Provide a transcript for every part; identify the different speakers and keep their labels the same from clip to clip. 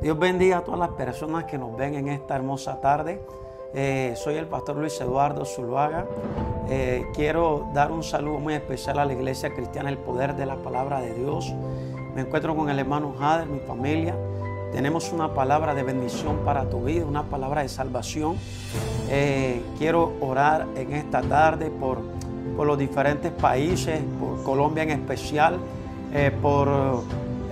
Speaker 1: Dios bendiga a todas las personas que nos ven en esta hermosa tarde. Eh, soy el pastor Luis Eduardo Zuluaga. Eh, quiero dar un saludo muy especial a la Iglesia Cristiana, el poder de la palabra de Dios. Me encuentro con el hermano Jader, mi familia. Tenemos una palabra de bendición para tu vida, una palabra de salvación. Eh, quiero orar en esta tarde por, por los diferentes países, por Colombia en especial, por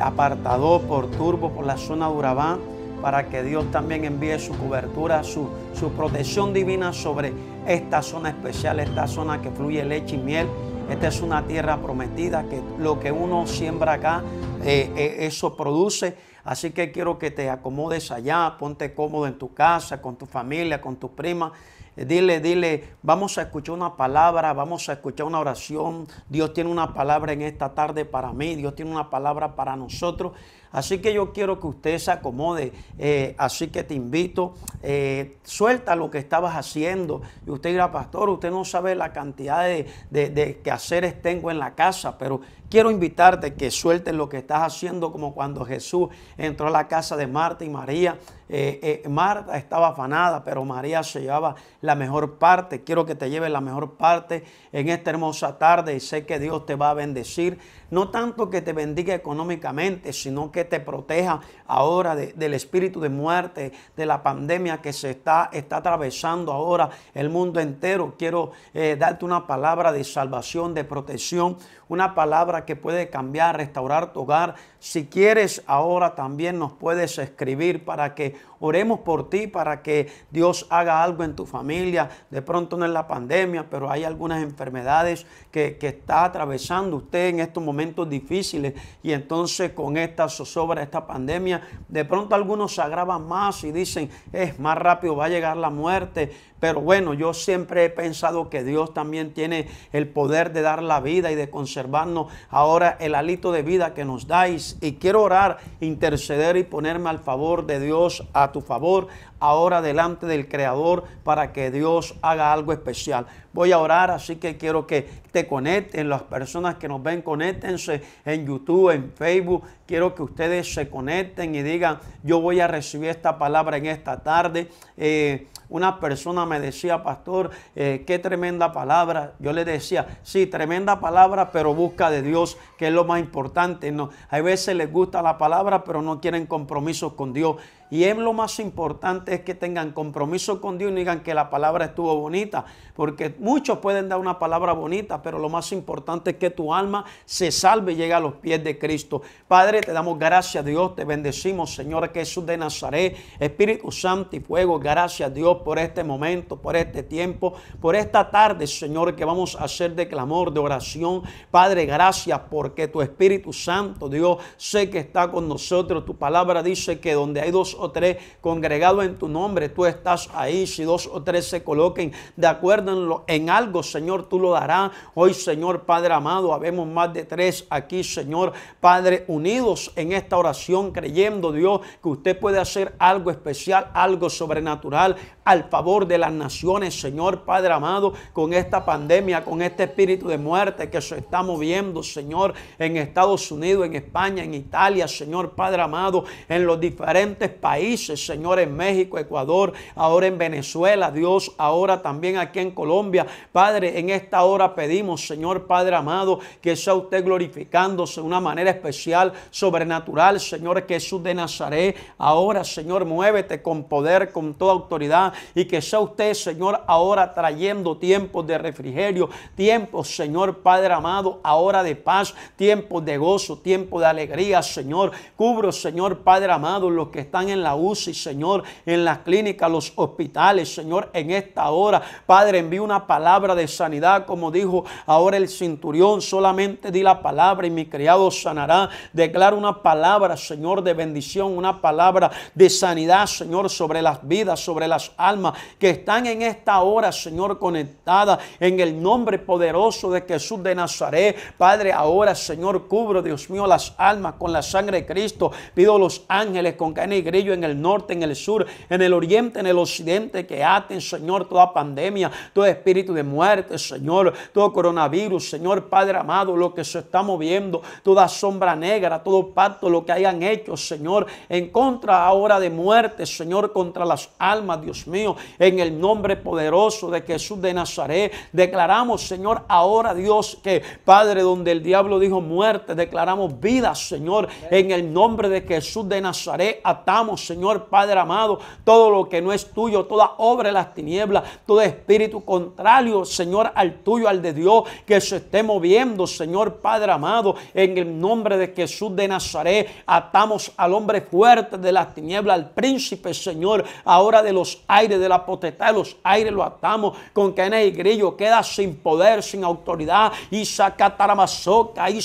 Speaker 1: apartado por Turbo, por la zona de para que Dios también envíe su cobertura, su, protección divina sobre esta zona especial, esta zona que fluye leche y miel. Esta es una tierra prometida, que lo que uno siembra acá, eh, eh, eso produce. Así que quiero que te acomodes allá, ponte cómodo en tu casa, con tu familia, con tu prima. Dile, dile, vamos a escuchar una palabra, vamos a escuchar una oración. Dios tiene una palabra en esta tarde para mí, Dios tiene una palabra para nosotros. Así que yo quiero que usted se acomode, eh, así que te invito, eh, suelta lo que estabas haciendo. Y usted dirá, pastor, usted no sabe la cantidad de, quehaceres tengo en la casa, pero quiero invitarte que suelte lo que estás haciendo, como cuando Jesús entró a la casa de Marta y María. Eh, Marta estaba afanada, pero María se llevaba la mejor parte. Quiero que te lleves la mejor parte en esta hermosa tarde y sé que Dios te va a bendecir no tanto que te bendiga económicamente, sino que te proteja ahora del espíritu de muerte, de la pandemia que se está, está atravesando ahora el mundo entero. Quiero eh, darte una palabra de salvación, de protección, una palabra que puede cambiar, restaurar tu hogar, si quieres, ahora también nos puedes escribir para que oremos por ti, para que Dios haga algo en tu familia. De pronto no es la pandemia, pero hay algunas enfermedades que, que está atravesando usted en estos momentos difíciles. Y entonces con esta zozobra, esta pandemia, de pronto algunos se agravan más y dicen, es más rápido, va a llegar la muerte. Pero bueno, yo siempre he pensado que Dios también tiene el poder de dar la vida y de conservarnos ahora el alito de vida que nos dais y quiero orar, interceder y ponerme al favor de Dios, a tu favor, ahora delante del Creador para que Dios haga algo especial. Voy a orar, así que quiero que te conecten, las personas que nos ven, conéctense en YouTube, en Facebook. Quiero que ustedes se conecten y digan, yo voy a recibir esta palabra en esta tarde. Eh, una persona me decía, pastor, eh, qué tremenda palabra. Yo le decía, sí, tremenda palabra, pero busca de Dios, que es lo más importante. No, a veces les gusta la palabra, pero no quieren compromisos con Dios. Y es lo más importante es que tengan compromiso con Dios y digan que la palabra estuvo bonita, porque muchos pueden dar una palabra bonita, pero lo más importante es que tu alma se salve y llegue a los pies de Cristo. Padre, te damos gracias Dios, te bendecimos Señor Jesús de Nazaret, Espíritu Santo y Fuego, gracias Dios por este momento, por este tiempo, por esta tarde Señor que vamos a hacer de clamor, de oración. Padre, gracias porque tu Espíritu Santo Dios sé que está con nosotros, tu palabra dice que donde hay dos o tres congregados en tu nombre, tú estás ahí. Si dos o tres se coloquen de acuerdo en, en algo, Señor, tú lo darás. Hoy, Señor Padre amado, habemos más de tres aquí, Señor Padre, unidos en esta oración, creyendo, Dios, que usted puede hacer algo especial, algo sobrenatural al favor de las naciones, Señor Padre amado, con esta pandemia, con este espíritu de muerte que se está moviendo, Señor, en Estados Unidos, en España, en Italia, Señor Padre amado, en los diferentes países países, Señor, en México, Ecuador, ahora en Venezuela, Dios, ahora también aquí en Colombia. Padre, en esta hora pedimos, Señor Padre amado, que sea usted glorificándose de una manera especial, sobrenatural, Señor Jesús de Nazaret. Ahora, Señor, muévete con poder, con toda autoridad y que sea usted, Señor, ahora trayendo tiempos de refrigerio, tiempos, Señor Padre amado, ahora de paz, tiempos de gozo, tiempos de alegría, Señor. Cubro, Señor Padre amado, los que están en en la UCI, Señor, en las clínicas, los hospitales, Señor, en esta hora. Padre, envío una palabra de sanidad, como dijo ahora el cinturión, solamente di la palabra y mi criado sanará. Declaro una palabra, Señor, de bendición, una palabra de sanidad, Señor, sobre las vidas, sobre las almas que están en esta hora, Señor, conectadas en el nombre poderoso de Jesús de Nazaret. Padre, ahora, Señor, cubro, Dios mío, las almas con la sangre de Cristo. Pido a los ángeles con que y grillo en el norte, en el sur, en el oriente, en el occidente, que aten, Señor, toda pandemia, todo espíritu de muerte, Señor, todo coronavirus, Señor, Padre amado, lo que se está moviendo, toda sombra negra, todo pacto, lo que hayan hecho, Señor, en contra ahora de muerte, Señor, contra las almas, Dios mío, en el nombre poderoso de Jesús de Nazaret, declaramos, Señor, ahora, Dios, que Padre, donde el diablo dijo muerte, declaramos vida, Señor, en el nombre de Jesús de Nazaret, atamos Señor Padre amado, todo lo que no es tuyo, toda obra de las tinieblas, todo espíritu contrario, Señor, al tuyo, al de Dios, que se esté moviendo, Señor Padre amado, en el nombre de Jesús de Nazaret. Atamos al hombre fuerte de las tinieblas, al príncipe, Señor, ahora de los aires, de la potestad de los aires, lo atamos con cadenas y grillo, queda sin poder, sin autoridad. Y taramazoca, y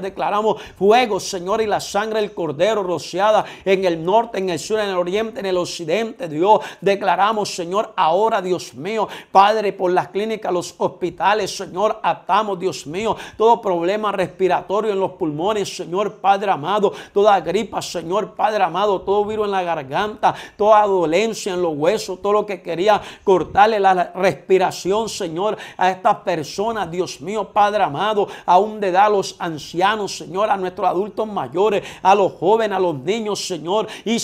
Speaker 1: declaramos fuego, Señor, y la sangre del cordero rociada en el norte, en el sur, en el oriente, en el occidente, Dios. Declaramos, Señor, ahora, Dios mío, Padre, por las clínicas, los hospitales, Señor, atamos, Dios mío, todo problema respiratorio en los pulmones, Señor, Padre amado, toda gripa, Señor, Padre amado, todo virus en la garganta, toda dolencia en los huesos, todo lo que quería cortarle la respiración, Señor, a estas personas, Dios mío, Padre amado, aún de edad a los ancianos, Señor, a nuestros adultos mayores, a los jóvenes, a los niños, Señor, y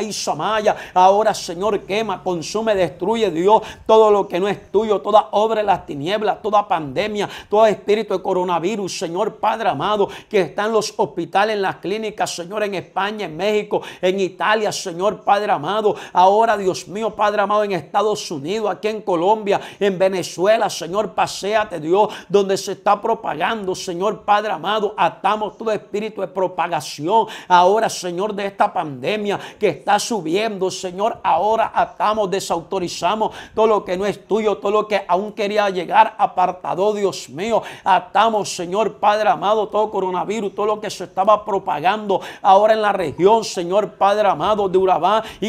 Speaker 1: y Samaya. Ahora, Señor, quema, consume, destruye, Dios, todo lo que no es tuyo, toda obra de las tinieblas, toda pandemia, todo espíritu de coronavirus, Señor Padre amado, que está en los hospitales, en las clínicas, Señor, en España, en México, en Italia, Señor Padre amado. Ahora, Dios mío, Padre amado, en Estados Unidos, aquí en Colombia, en Venezuela, Señor, paséate, Dios, donde se está propagando, Señor Padre amado, atamos todo espíritu de propagación. Ahora, Señor, de esta pandemia que está subiendo, Señor, ahora atamos, desautorizamos todo lo que no es tuyo, todo lo que aún quería llegar apartado, Dios mío. Atamos, Señor, Padre amado, todo coronavirus, todo lo que se estaba propagando ahora en la región, Señor, Padre amado, de Urabá, y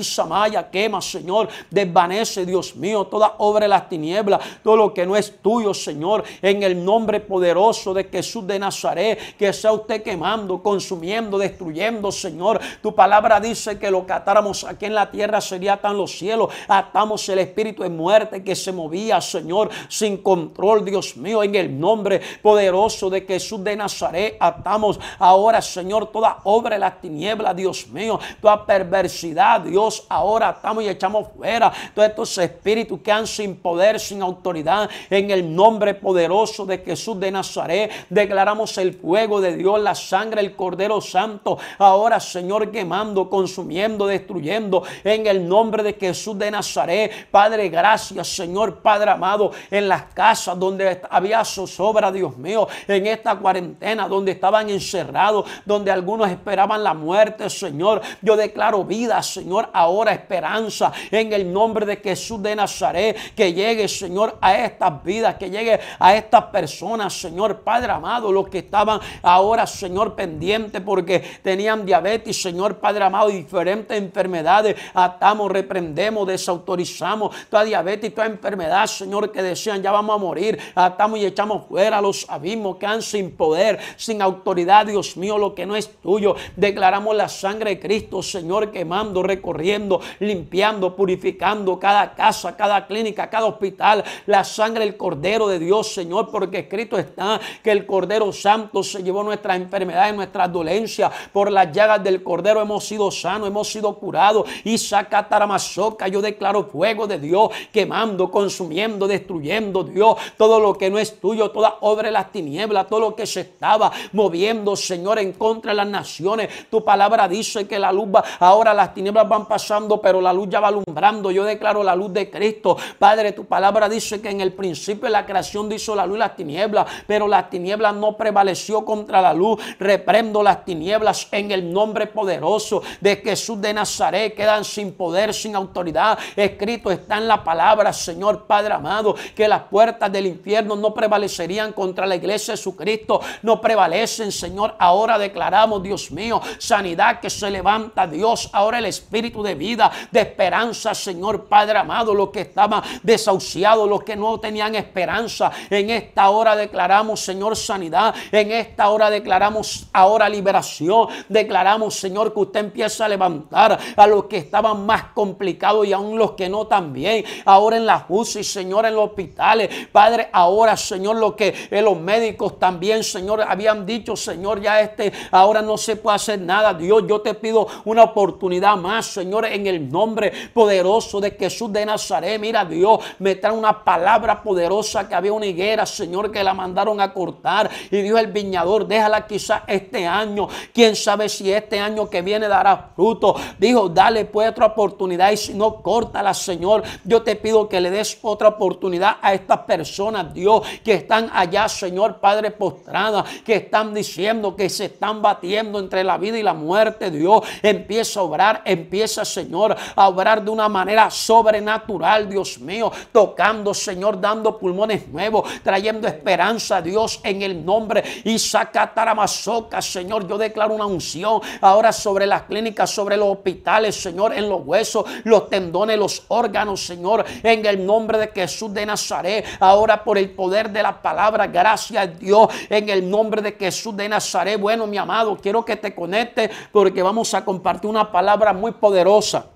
Speaker 1: Isamaya, quema, Señor, desvanece, Dios mío, toda obra de las tinieblas, todo lo que no es tuyo, Señor, en el nombre poderoso de Jesús de Nazaret, que sea usted quemando, consumiendo, destruyendo, Señor. Tu palabra dice que lo que atáramos aquí en la tierra sería tan los cielos. Atamos el espíritu de muerte que se movía, Señor, sin control, Dios mío, en el nombre poderoso de Jesús de Nazaret. Atamos ahora, Señor, toda obra de las tinieblas, Dios mío, toda perversidad, Dios, ahora atamos y echamos fuera todos estos espíritus que han sin poder, sin autoridad, en el nombre poderoso de Jesús de Nazaret. Declaramos el fuego de Dios, la sangre, el Cordero Santo Ahora, Señor, quemando, consumiendo, destruyendo. En el nombre de Jesús de Nazaret. Padre, gracias, Señor, Padre amado. En las casas donde había zozobra, Dios mío. En esta cuarentena donde estaban encerrados. Donde algunos esperaban la muerte, Señor. Yo declaro vida, Señor. Ahora esperanza. En el nombre de Jesús de Nazaret. Que llegue, Señor, a estas vidas. Que llegue a estas personas, Señor. Padre amado, los que estaban ahora, Señor, pendientes porque tenían diabetes, Señor Padre amado, diferentes enfermedades. Atamos, reprendemos, desautorizamos toda diabetes, y toda enfermedad, Señor, que decían ya vamos a morir. Atamos y echamos fuera los abismos que han sin poder, sin autoridad, Dios mío, lo que no es tuyo. Declaramos la sangre de Cristo, Señor, quemando, recorriendo, limpiando, purificando cada casa, cada clínica, cada hospital. La sangre del Cordero de Dios, Señor, porque escrito está que el Cordero Santo se llevó nuestras enfermedades, nuestras dolencias, por las llagas del Cordero hemos sido sanos, hemos sido curados. Y taramazoca yo declaro fuego de Dios, quemando, consumiendo, destruyendo, Dios, todo lo que no es tuyo, toda obra de las tinieblas, todo lo que se estaba moviendo, Señor, en contra de las naciones. Tu palabra dice que la luz va, ahora las tinieblas van pasando, pero la luz ya va alumbrando. Yo declaro la luz de Cristo. Padre, tu palabra dice que en el principio de la creación hizo la luz y las tinieblas, pero las tinieblas no prevaleció contra la luz. Reprendo las tinieblas en el nombre poderoso de Jesús de Nazaret. Quedan sin poder, sin autoridad. Escrito está en la palabra, Señor Padre amado, que las puertas del infierno no prevalecerían contra la iglesia de Jesucristo. No prevalecen, Señor. Ahora declaramos, Dios mío, sanidad que se levanta, Dios. Ahora el espíritu de vida, de esperanza, Señor Padre amado, los que estaban desahuciados, los que no tenían esperanza. En esta hora declaramos, Señor, sanidad. En esta hora declaramos ahora liberación Declaramos, Señor, que usted empieza a levantar a los que estaban más complicados y aún los que no también. Ahora en la UCI, Señor, en los hospitales. Padre, ahora, Señor, lo que eh, los médicos también, Señor, habían dicho, Señor, ya este, ahora no se puede hacer nada. Dios, yo te pido una oportunidad más, Señor, en el nombre poderoso de Jesús de Nazaret. Mira, Dios, me trae una palabra poderosa que había una higuera, Señor, que la mandaron a cortar. Y Dios, el viñador, déjala quizás este año, Quién sabe si este año que viene dará fruto. Dijo, dale pues otra oportunidad y si no, córtala, Señor. Yo te pido que le des otra oportunidad a estas personas, Dios, que están allá, Señor Padre, postrada, que están diciendo que se están batiendo entre la vida y la muerte, Dios. Empieza a obrar, empieza, Señor, a obrar de una manera sobrenatural, Dios mío, tocando, Señor, dando pulmones nuevos, trayendo esperanza, Dios, en el nombre. Y saca Señor, yo declaro una unción ahora sobre las clínicas, sobre los hospitales, Señor, en los huesos, los tendones, los órganos, Señor, en el nombre de Jesús de Nazaret. Ahora por el poder de la palabra, gracias Dios, en el nombre de Jesús de Nazaret. Bueno, mi amado, quiero que te conectes porque vamos a compartir una palabra muy poderosa.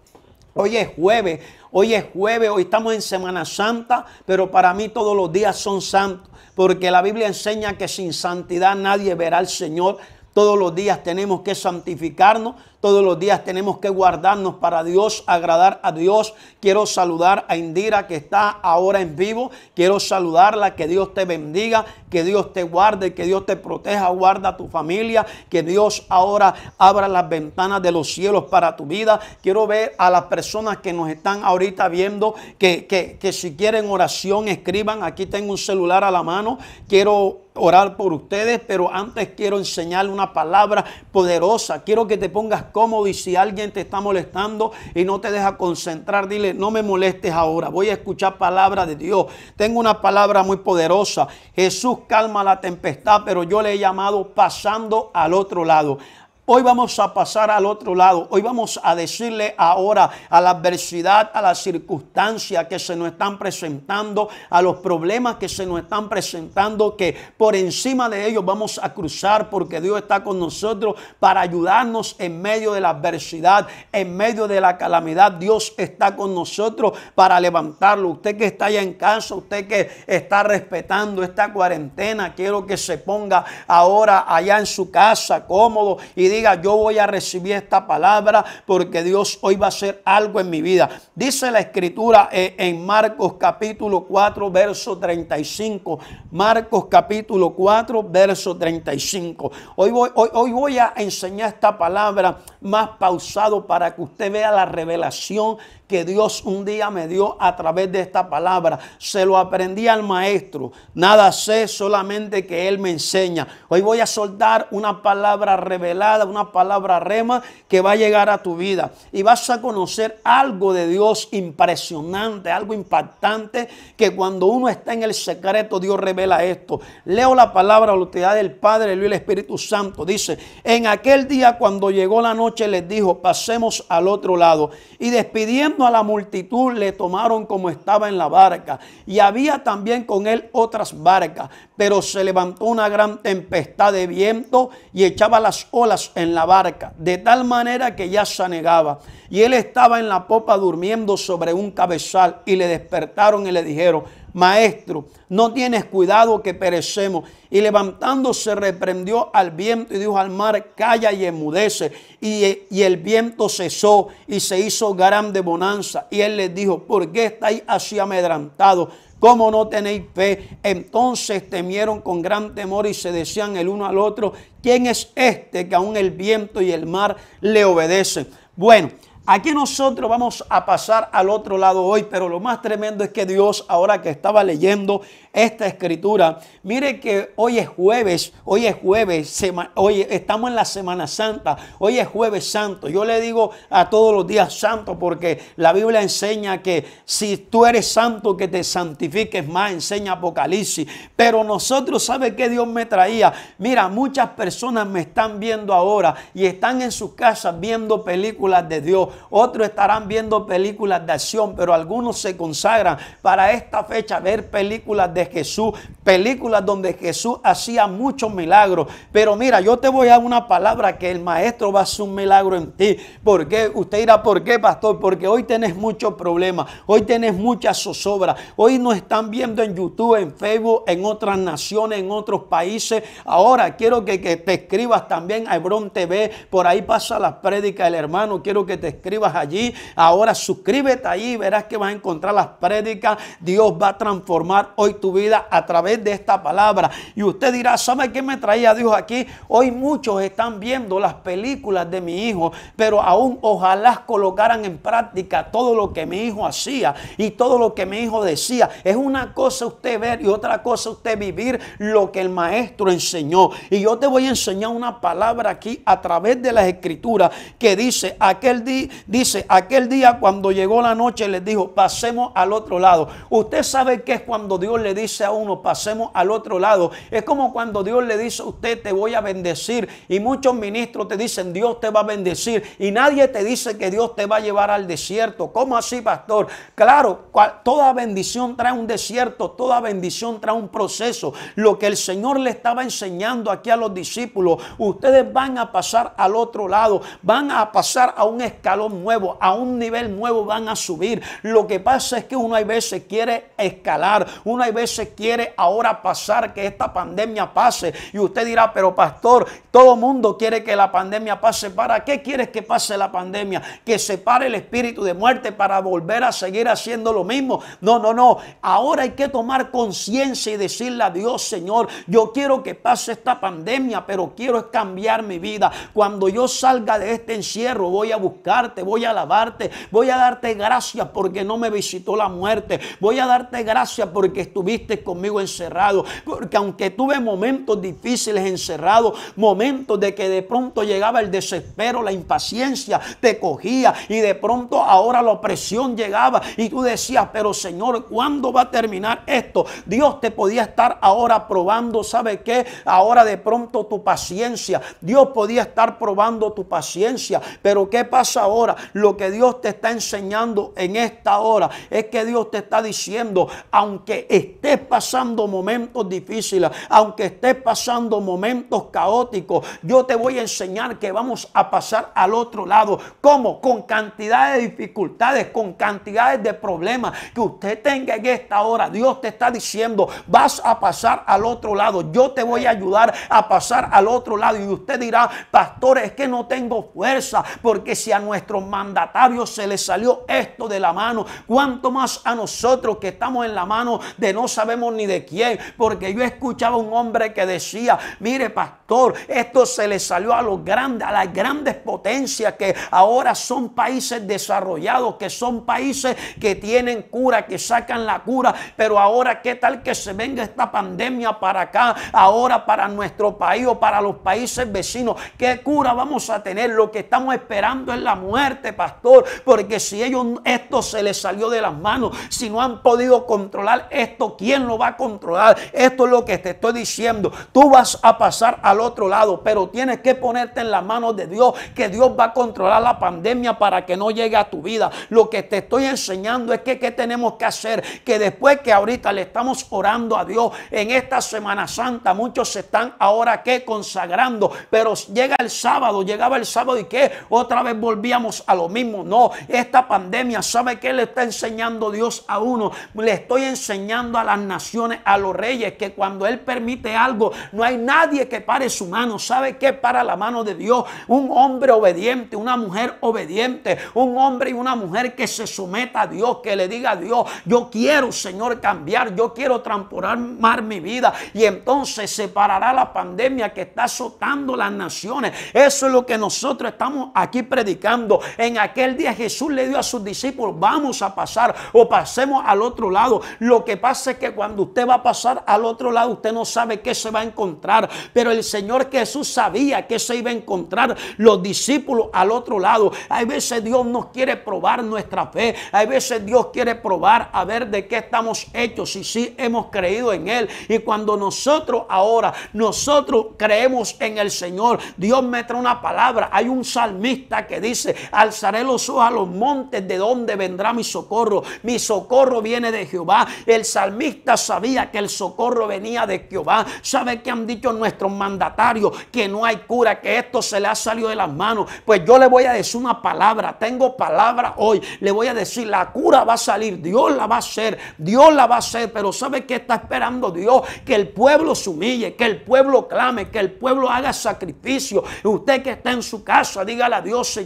Speaker 1: Hoy es jueves, hoy es jueves, hoy estamos en Semana Santa, pero para mí todos los días son santos, porque la Biblia enseña que sin santidad nadie verá al Señor. Todos los días tenemos que santificarnos todos los días tenemos que guardarnos para Dios, agradar a Dios. Quiero saludar a Indira que está ahora en vivo. Quiero saludarla, que Dios te bendiga, que Dios te guarde, que Dios te proteja, guarda a tu familia, que Dios ahora abra las ventanas de los cielos para tu vida. Quiero ver a las personas que nos están ahorita viendo, que, que si quieren oración escriban. Aquí tengo un celular a la mano. Quiero orar por ustedes, pero antes quiero enseñarle una palabra poderosa. Quiero que te pongas cómodo y si alguien te está molestando y no te deja concentrar, dile, no me molestes ahora, voy a escuchar palabra de Dios. Tengo una palabra muy poderosa. Jesús calma la tempestad, pero yo le he llamado pasando al otro lado. Hoy vamos a pasar al otro lado. Hoy vamos a decirle ahora a la adversidad, a las circunstancias que se nos están presentando, a los problemas que se nos están presentando, que por encima de ellos vamos a cruzar porque Dios está con nosotros para ayudarnos en medio de la adversidad, en medio de la calamidad. Dios está con nosotros para levantarlo. Usted que está allá en casa, usted que está respetando esta cuarentena, quiero que se ponga ahora allá en su casa cómodo y diga, yo voy a recibir esta palabra porque Dios hoy va a hacer algo en mi vida. Dice la escritura eh, en Marcos capítulo 4, verso 35. Marcos capítulo 4, verso 35. Hoy voy, hoy, hoy voy a enseñar esta palabra más pausado para que usted vea la revelación que Dios un día me dio a través de esta palabra. Se lo aprendí al maestro. Nada sé, solamente que Él me enseña. Hoy voy a soltar una palabra revelada, una palabra rema que va a llegar a tu vida. Y vas a conocer algo de Dios impresionante, algo impactante, que cuando uno está en el secreto, Dios revela esto. Leo la palabra, la autoridad del Padre, y el Espíritu Santo. Dice, en aquel día cuando llegó la noche les dijo, pasemos al otro lado. Y despidiendo a la multitud le tomaron como estaba en la barca. Y había también con él otras barcas. Pero se levantó una gran tempestad de viento y echaba las olas en la barca, de tal manera que ya se negaba. Y él estaba en la popa durmiendo sobre un cabezal y le despertaron y le dijeron, Maestro, no tienes cuidado que perecemos. Y levantándose reprendió al viento y dijo al mar, calla y enmudece. Y, el viento cesó y se hizo grande bonanza. Y él les dijo, ¿por qué estáis así amedrantados? ¿Cómo no tenéis fe? Entonces temieron con gran temor y se decían el uno al otro, ¿quién es este que aún el viento y el mar le obedecen? Bueno, Aquí nosotros vamos a pasar al otro lado hoy, pero lo más tremendo es que Dios, ahora que estaba leyendo esta escritura. Mire que hoy es jueves, hoy es jueves, hoy estamos en la Semana Santa, hoy es jueves santo. Yo le digo a todos los días santo porque la Biblia enseña que si tú eres santo, que te santifiques más, enseña Apocalipsis. Pero nosotros, ¿sabe qué Dios me traía? Mira, muchas personas me están viendo ahora y están en sus casas viendo películas de Dios. Otros estarán viendo películas de acción, pero algunos se consagran para esta fecha ver películas de Jesús, películas donde Jesús hacía muchos milagros. Pero mira, yo te voy a una palabra que el maestro va a hacer un milagro en ti. porque Usted dirá, ¿por qué, pastor? Porque hoy tenés muchos problemas, hoy tenés muchas zozobras, hoy no están viendo en YouTube, en Facebook, en otras naciones, en otros países. Ahora quiero que, te escribas también a Hebron TV, por ahí pasa la prédica del hermano, quiero que te escribas allí. Ahora suscríbete ahí verás que vas a encontrar las prédicas. Dios va a transformar hoy tu vida a través de esta palabra. Y usted dirá, ¿sabe qué me traía Dios aquí? Hoy muchos están viendo las películas de mi hijo, pero aún ojalá colocaran en práctica todo lo que mi hijo hacía y todo lo que mi hijo decía. Es una cosa usted ver y otra cosa usted vivir lo que el maestro enseñó. Y yo te voy a enseñar una palabra aquí a través de las escrituras que dice, aquel día, dice, aquel día cuando llegó la noche les dijo, pasemos al otro lado. Usted sabe que es cuando Dios le dijo, dice a uno, pasemos al otro lado. Es como cuando Dios le dice a usted, te voy a bendecir. Y muchos ministros te dicen, Dios te va a bendecir. Y nadie te dice que Dios te va a llevar al desierto. ¿Cómo así, pastor? Claro, toda bendición trae un desierto, toda bendición trae un proceso. Lo que el Señor le estaba enseñando aquí a los discípulos, ustedes van a pasar al otro lado, van a pasar a un escalón nuevo, a un nivel nuevo, van a subir. Lo que pasa es que uno hay veces quiere escalar, uno hay veces se quiere ahora pasar, que esta pandemia pase. Y usted dirá, pero pastor, todo mundo quiere que la pandemia pase. ¿Para qué quieres que pase la pandemia? Que se pare el espíritu de muerte para volver a seguir haciendo lo mismo. No, no, no. Ahora hay que tomar conciencia y decirle a Dios, Señor, yo quiero que pase esta pandemia, pero quiero cambiar mi vida. Cuando yo salga de este encierro, voy a buscarte, voy a alabarte, voy a darte gracias porque no me visitó la muerte. Voy a darte gracias porque estuviste conmigo encerrado. Porque aunque tuve momentos difíciles encerrados, momentos de que de pronto llegaba el desespero, la impaciencia te cogía y de pronto ahora la opresión llegaba y tú decías, pero Señor, ¿cuándo va a terminar esto? Dios te podía estar ahora probando, ¿sabe qué? Ahora de pronto tu paciencia. Dios podía estar probando tu paciencia. Pero ¿qué pasa ahora? Lo que Dios te está enseñando en esta hora es que Dios te está diciendo, aunque esté estés pasando momentos difíciles, aunque estés pasando momentos caóticos, yo te voy a enseñar que vamos a pasar al otro lado. ¿Cómo? Con cantidad de dificultades, con cantidades de problemas que usted tenga en esta hora. Dios te está diciendo, vas a pasar al otro lado. Yo te voy a ayudar a pasar al otro lado. Y usted dirá, pastor, es que no tengo fuerza, porque si a nuestros mandatarios se le salió esto de la mano, ¿cuánto más a nosotros que estamos en la mano de no sabemos ni de quién, porque yo escuchaba a un hombre que decía, mire pastor, esto se le salió a los grandes, a las grandes potencias que ahora son países desarrollados, que son países que tienen cura, que sacan la cura, pero ahora qué tal que se venga esta pandemia para acá, ahora para nuestro país o para los países vecinos, qué cura vamos a tener, lo que estamos esperando es la muerte, pastor, porque si ellos esto se les salió de las manos, si no han podido controlar esto, ¿Quién lo va a controlar? Esto es lo que te estoy diciendo. Tú vas a pasar al otro lado, pero tienes que ponerte en las manos de Dios, que Dios va a controlar la pandemia para que no llegue a tu vida. Lo que te estoy enseñando es que ¿qué tenemos que hacer? Que después que ahorita le estamos orando a Dios en esta Semana Santa, muchos se están ahora que consagrando, pero llega el sábado, llegaba el sábado y que otra vez volvíamos a lo mismo. No, esta pandemia, ¿sabe qué le está enseñando Dios a uno? Le estoy enseñando a la naciones a los reyes, que cuando Él permite algo, no hay nadie que pare su mano. ¿Sabe que Para la mano de Dios, un hombre obediente, una mujer obediente, un hombre y una mujer que se someta a Dios, que le diga a Dios, yo quiero, Señor, cambiar, yo quiero transformar mi vida. Y entonces se parará la pandemia que está azotando las naciones. Eso es lo que nosotros estamos aquí predicando. En aquel día Jesús le dio a sus discípulos, vamos a pasar o pasemos al otro lado. Lo que pasa es que cuando usted va a pasar al otro lado, usted no sabe qué se va a encontrar. Pero el Señor Jesús sabía que se iba a encontrar los discípulos al otro lado. Hay veces Dios nos quiere probar nuestra fe. Hay veces Dios quiere probar a ver de qué estamos hechos, y si hemos creído en Él. Y cuando nosotros ahora, nosotros creemos en el Señor, Dios me trae una palabra. Hay un salmista que dice, alzaré los ojos a los montes, ¿de dónde vendrá mi socorro? Mi socorro viene de Jehová. El salmista sabía que el socorro venía de Jehová. ¿Sabe que han dicho nuestros mandatarios? Que no hay cura, que esto se le ha salido de las manos. Pues yo le voy a decir una palabra, tengo palabra hoy. Le voy a decir, la cura va a salir, Dios la va a hacer, Dios la va a hacer. Pero ¿sabe que está esperando Dios? Que el pueblo se humille, que el pueblo clame, que el pueblo haga sacrificio. Usted que está en su casa, dígale a Dios,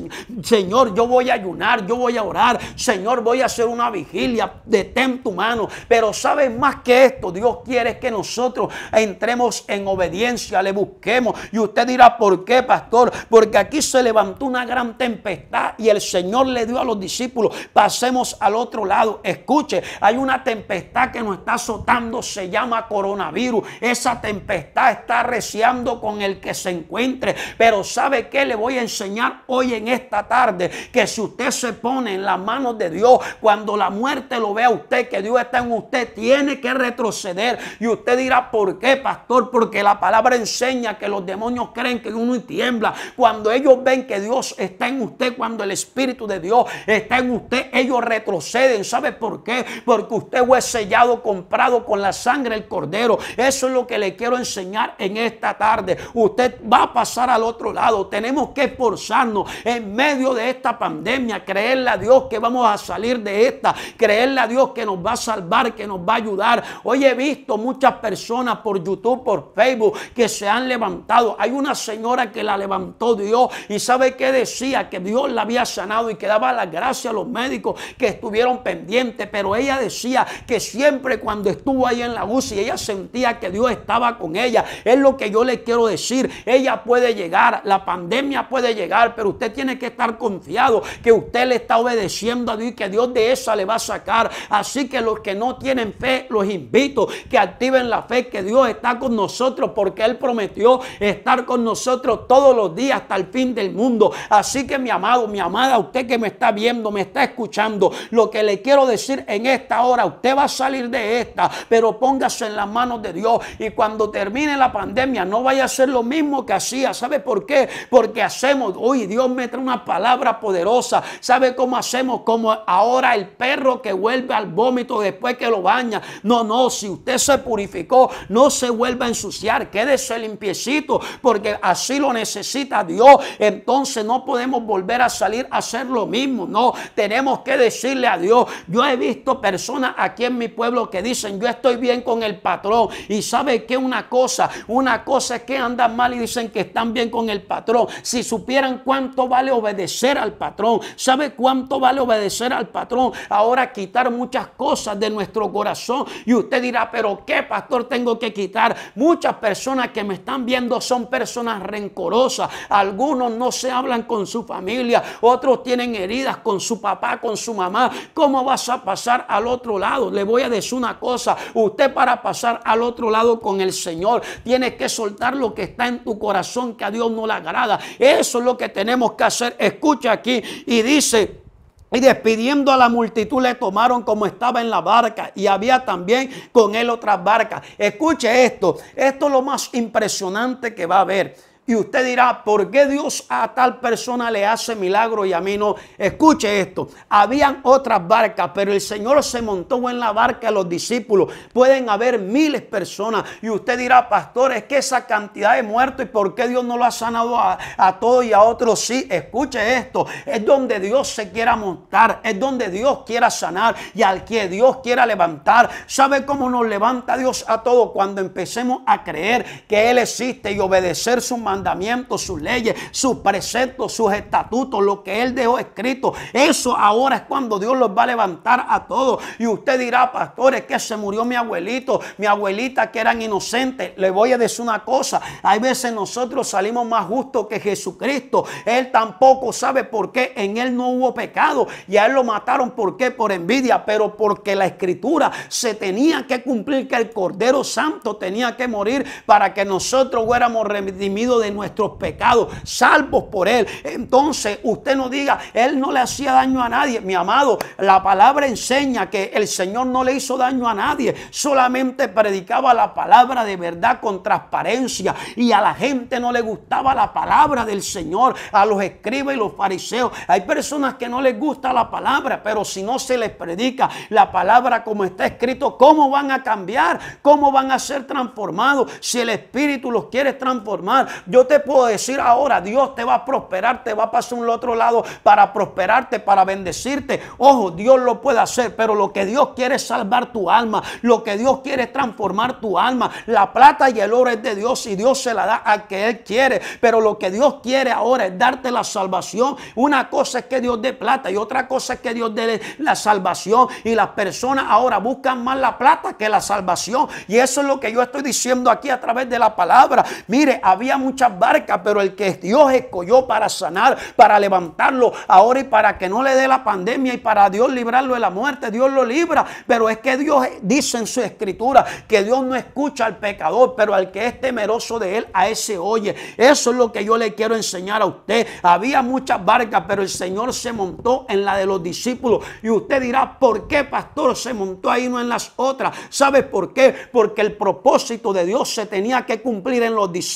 Speaker 1: Señor, yo voy a ayunar, yo voy a orar, Señor, voy a hacer una vigilia, detén tu mano. Pero ¿sabe más que esto, Dios quiere que nosotros entremos en obediencia, le busquemos. Y usted dirá, ¿por qué, pastor? Porque aquí se levantó una gran tempestad y el Señor le dio a los discípulos, pasemos al otro lado. Escuche, hay una tempestad que nos está azotando, se llama coronavirus. Esa tempestad está reciando con el que se encuentre. Pero ¿sabe qué? Le voy a enseñar hoy en esta tarde que si usted se pone en las manos de Dios, cuando la muerte lo vea usted, que Dios está en usted, tiene que retroceder. Y usted dirá, ¿por qué, pastor? Porque la palabra enseña que los demonios creen que uno tiembla. Cuando ellos ven que Dios está en usted, cuando el Espíritu de Dios está en usted, ellos retroceden. ¿Sabe por qué? Porque usted fue sellado, comprado con la sangre del Cordero. Eso es lo que le quiero enseñar en esta tarde. Usted va a pasar al otro lado. Tenemos que esforzarnos en medio de esta pandemia, creerle a Dios que vamos a salir de esta, creerle a Dios que nos va a salvar, que nos va a ayudar. Hoy he visto muchas personas por YouTube, por Facebook, que se han levantado. Hay una señora que la levantó Dios y sabe que decía, que Dios la había sanado y que daba la gracia a los médicos que estuvieron pendientes, pero ella decía que siempre cuando estuvo ahí en la UCI, ella sentía que Dios estaba con ella. Es lo que yo le quiero decir. Ella puede llegar, la pandemia puede llegar, pero usted tiene que estar confiado que usted le está obedeciendo a Dios y que Dios de esa le va a sacar. Así que los que no tienen fe los invito que activen la fe que Dios está con nosotros porque Él prometió estar con nosotros todos los días hasta el fin del mundo. Así que mi amado, mi amada, usted que me está viendo, me está escuchando, lo que le quiero decir en esta hora, usted va a salir de esta, pero póngase en las manos de Dios y cuando termine la pandemia no vaya a ser lo mismo que hacía. ¿Sabe por qué? Porque hacemos, hoy Dios me trae una palabra poderosa. ¿Sabe cómo hacemos? Como ahora el perro que vuelve al vómito después que lo baña. No, no, si usted se purificó, no se vuelva a ensuciar, quédese limpiecito, porque así lo necesita Dios. Entonces no podemos volver a salir a hacer lo mismo, no, tenemos que decirle a Dios. Yo he visto personas aquí en mi pueblo que dicen, yo estoy bien con el patrón. Y sabe que una cosa, una cosa es que andan mal y dicen que están bien con el patrón. Si supieran cuánto vale obedecer al patrón, ¿sabe cuánto vale obedecer al patrón? Ahora quitar muchas cosas de nuestro corazón y usted dirá, pero ¿qué pastor tengo que quitar? Muchas personas que me están viendo son personas rencorosas. Algunos no se hablan con su familia, otros tienen heridas con su papá, con su mamá. ¿Cómo vas a pasar al otro lado? Le voy a decir una cosa, usted para pasar al otro lado con el Señor tiene que soltar lo que está en tu corazón que a Dios no le agrada. Eso es lo que tenemos que hacer. Escucha aquí y dice, y despidiendo a la multitud le tomaron como estaba en la barca y había también con él otras barcas. Escuche esto, esto es lo más impresionante que va a haber. Y usted dirá, ¿por qué Dios a tal persona le hace milagro y a mí no? Escuche esto, habían otras barcas, pero el Señor se montó en la barca de los discípulos. Pueden haber miles de personas. Y usted dirá, pastor, es que esa cantidad de muertos y por qué Dios no lo ha sanado a, a todos y a otros. Sí, escuche esto, es donde Dios se quiera montar, es donde Dios quiera sanar y al que Dios quiera levantar. ¿Sabe cómo nos levanta Dios a todos cuando empecemos a creer que Él existe y obedecer su mandato? mandamientos, sus leyes, sus preceptos, sus estatutos, lo que Él dejó escrito. Eso ahora es cuando Dios los va a levantar a todos. Y usted dirá, pastores, que se murió mi abuelito, mi abuelita que eran inocentes. Le voy a decir una cosa, hay veces nosotros salimos más justos que Jesucristo. Él tampoco sabe por qué en Él no hubo pecado y a Él lo mataron. ¿Por qué? Por envidia, pero porque la escritura se tenía que cumplir que el Cordero Santo tenía que morir para que nosotros fuéramos redimidos de nuestros pecados, salvos por Él. Entonces usted no diga, Él no le hacía daño a nadie. Mi amado, la palabra enseña que el Señor no le hizo daño a nadie, solamente predicaba la palabra de verdad con transparencia y a la gente no le gustaba la palabra del Señor, a los escribas y los fariseos. Hay personas que no les gusta la palabra, pero si no se les predica la palabra como está escrito, ¿cómo van a cambiar? ¿Cómo van a ser transformados si el Espíritu los quiere transformar? Yo yo te puedo decir ahora, Dios te va a prosperar, te va a pasar un otro lado para prosperarte, para bendecirte. Ojo, Dios lo puede hacer, pero lo que Dios quiere es salvar tu alma, lo que Dios quiere es transformar tu alma. La plata y el oro es de Dios y Dios se la da al que Él quiere, pero lo que Dios quiere ahora es darte la salvación. Una cosa es que Dios dé plata y otra cosa es que Dios dé la salvación y las personas ahora buscan más la plata que la salvación y eso es lo que yo estoy diciendo aquí a través de la palabra. Mire, había muchas muchas barcas, pero el que Dios escolló para sanar, para levantarlo ahora y para que no le dé la pandemia y para Dios librarlo de la muerte, Dios lo libra. Pero es que Dios dice en su escritura que Dios no escucha al pecador, pero al que es temeroso de él, a ese oye. Eso es lo que yo le quiero enseñar a usted. Había muchas barcas, pero el Señor se montó en la de los discípulos. Y usted dirá, ¿por qué, pastor, se montó ahí no en las otras? ¿Sabe por qué? Porque el propósito de Dios se tenía que cumplir en los discípulos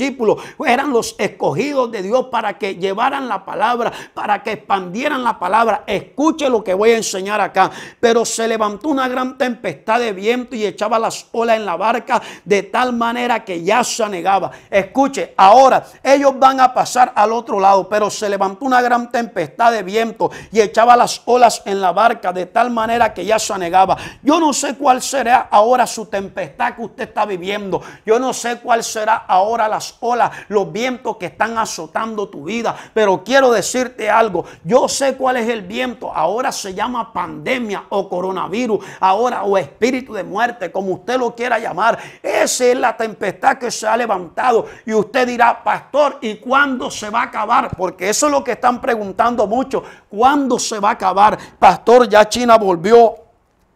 Speaker 1: eran los escogidos de Dios para que llevaran la palabra, para que expandieran la palabra. Escuche lo que voy a enseñar acá. Pero se levantó una gran tempestad de viento y echaba las olas en la barca de tal manera que ya se anegaba. Escuche, ahora ellos van a pasar al otro lado, pero se levantó una gran tempestad de viento y echaba las olas en la barca de tal manera que ya se anegaba. Yo no sé cuál será ahora su tempestad que usted está viviendo. Yo no sé cuál será ahora las olas, vientos que están azotando tu vida. Pero quiero decirte algo, yo sé cuál es el viento, ahora se llama pandemia o coronavirus, ahora o espíritu de muerte, como usted lo quiera llamar. Esa es la tempestad que se ha levantado y usted dirá, pastor, ¿y cuándo se va a acabar? Porque eso es lo que están preguntando mucho, ¿cuándo se va a acabar? Pastor, ya China volvió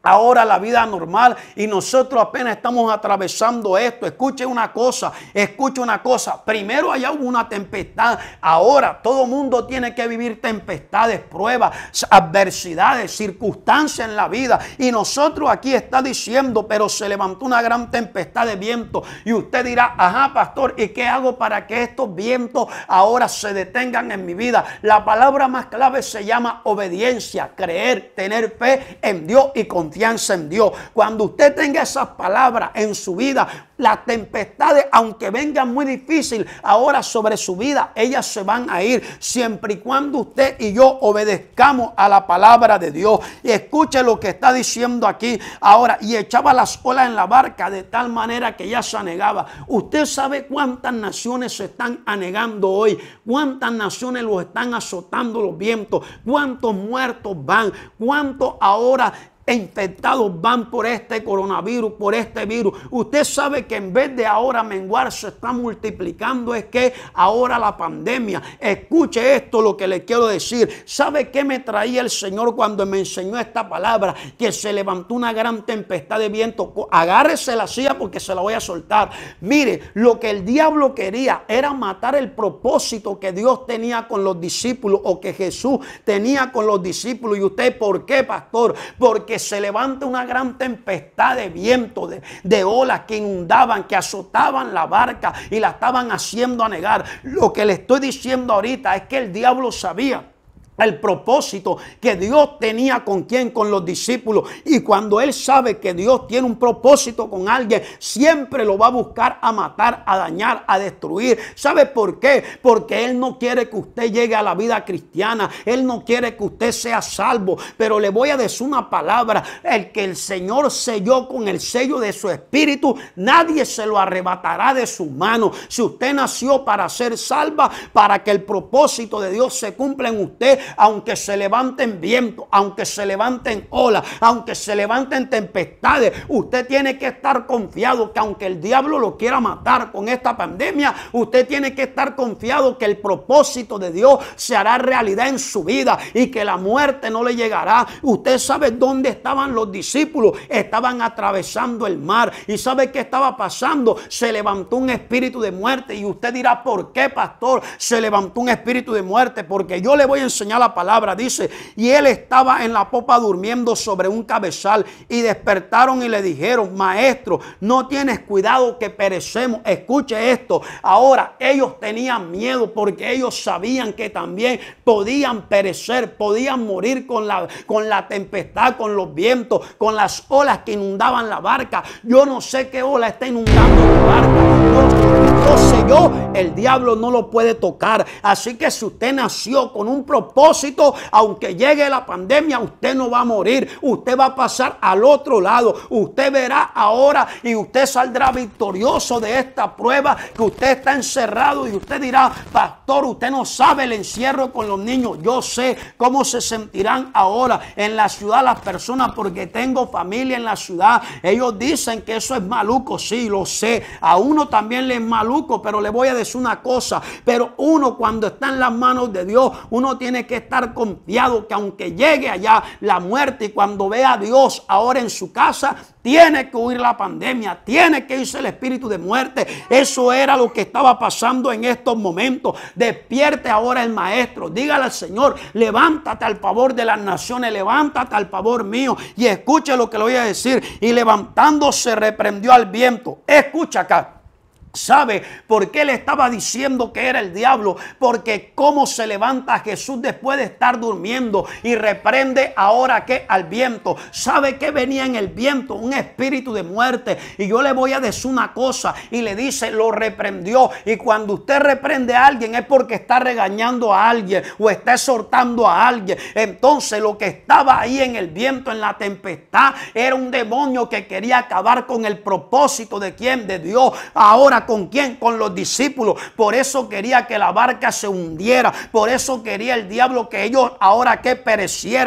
Speaker 1: ahora la vida normal y nosotros apenas estamos atravesando esto. Escuche una cosa, escuche una cosa. Primero allá hubo una tempestad, ahora todo mundo tiene que vivir tempestades, pruebas, adversidades, circunstancias en la vida. Y nosotros aquí está diciendo, pero se levantó una gran tempestad de viento. Y usted dirá, ajá, pastor, ¿y qué hago para que estos vientos ahora se detengan en mi vida? La palabra más clave se llama obediencia, creer, tener fe en Dios y confiar confianza en Dios, cuando usted tenga esas palabras en su vida, las tempestades, aunque vengan muy difícil ahora sobre su vida, ellas se van a ir siempre y cuando usted y yo obedezcamos a la palabra de Dios. Y escuche lo que está diciendo aquí ahora. Y echaba las olas en la barca de tal manera que ya se anegaba. Usted sabe cuántas naciones se están anegando hoy, cuántas naciones los están azotando los vientos, cuántos muertos van, cuántos ahora infectados van por este coronavirus, por este virus. Usted sabe que en vez de ahora menguar se está multiplicando, es que ahora la pandemia. Escuche esto lo que le quiero decir. ¿Sabe qué me traía el Señor cuando me enseñó esta palabra? Que se levantó una gran tempestad de viento. Agárrese la silla porque se la voy a soltar. Mire, lo que el diablo quería era matar el propósito que Dios tenía con los discípulos o que Jesús tenía con los discípulos. ¿Y usted por qué, pastor? Porque se levanta una gran tempestad de viento, de, de olas que inundaban, que azotaban la barca y la estaban haciendo anegar. Lo que le estoy diciendo ahorita es que el diablo sabía el propósito que Dios tenía con quien con los discípulos. Y cuando él sabe que Dios tiene un propósito con alguien, siempre lo va a buscar a matar, a dañar, a destruir. ¿Sabe por qué? Porque él no quiere que usted llegue a la vida cristiana. Él no quiere que usted sea salvo. Pero le voy a decir una palabra. El que el Señor selló con el sello de su espíritu, nadie se lo arrebatará de su mano. Si usted nació para ser salva, para que el propósito de Dios se cumpla en usted, aunque se levanten vientos, aunque se levanten olas, aunque se levanten tempestades, usted tiene que estar confiado que aunque el diablo lo quiera matar con esta pandemia, usted tiene que estar confiado que el propósito de Dios se hará realidad en su vida y que la muerte no le llegará. Usted sabe dónde estaban los discípulos, estaban atravesando el mar y sabe qué estaba pasando. Se levantó un espíritu de muerte y usted dirá, ¿por qué, pastor? Se levantó un espíritu de muerte porque yo le voy a enseñar la palabra, dice, y él estaba en la popa durmiendo sobre un cabezal y despertaron y le dijeron, maestro, no tienes cuidado que perecemos. Escuche esto, ahora ellos tenían miedo porque ellos sabían que también podían perecer, podían morir con la, con la tempestad, con los vientos, con las olas que inundaban la barca. Yo no sé qué ola está inundando la barca. sé yo, el diablo no lo puede tocar. Así que si usted nació con un propósito, aunque llegue la pandemia, usted no va a morir, usted va a pasar al otro lado, usted verá ahora y usted saldrá victorioso de esta prueba que usted está encerrado y usted dirá, pastor, usted no sabe el encierro con los niños, yo sé cómo se sentirán ahora en la ciudad las personas porque tengo familia en la ciudad, ellos dicen que eso es maluco, sí, lo sé, a uno también le es maluco, pero le voy a decir una cosa, pero uno cuando está en las manos de Dios, uno tiene que estar confiado que aunque llegue allá la muerte y cuando vea a Dios ahora en su casa, tiene que huir la pandemia, tiene que irse el espíritu de muerte. Eso era lo que estaba pasando en estos momentos. Despierte ahora el maestro, dígale al Señor, levántate al favor de las naciones, levántate al favor mío y escuche lo que le voy a decir. Y levantándose reprendió al viento. Escucha acá. ¿Sabe por qué le estaba diciendo que era el diablo? Porque cómo se levanta Jesús después de estar durmiendo y reprende ahora que al viento. ¿Sabe que venía en el viento? Un espíritu de muerte. Y yo le voy a decir una cosa y le dice, lo reprendió. Y cuando usted reprende a alguien es porque está regañando a alguien o está exhortando a alguien. Entonces lo que estaba ahí en el viento, en la tempestad, era un demonio que quería acabar con el propósito de quién, de Dios. Ahora con quién? Con los discípulos. Por eso quería que la barca se hundiera. Por eso quería el diablo que ellos ahora que perecieran.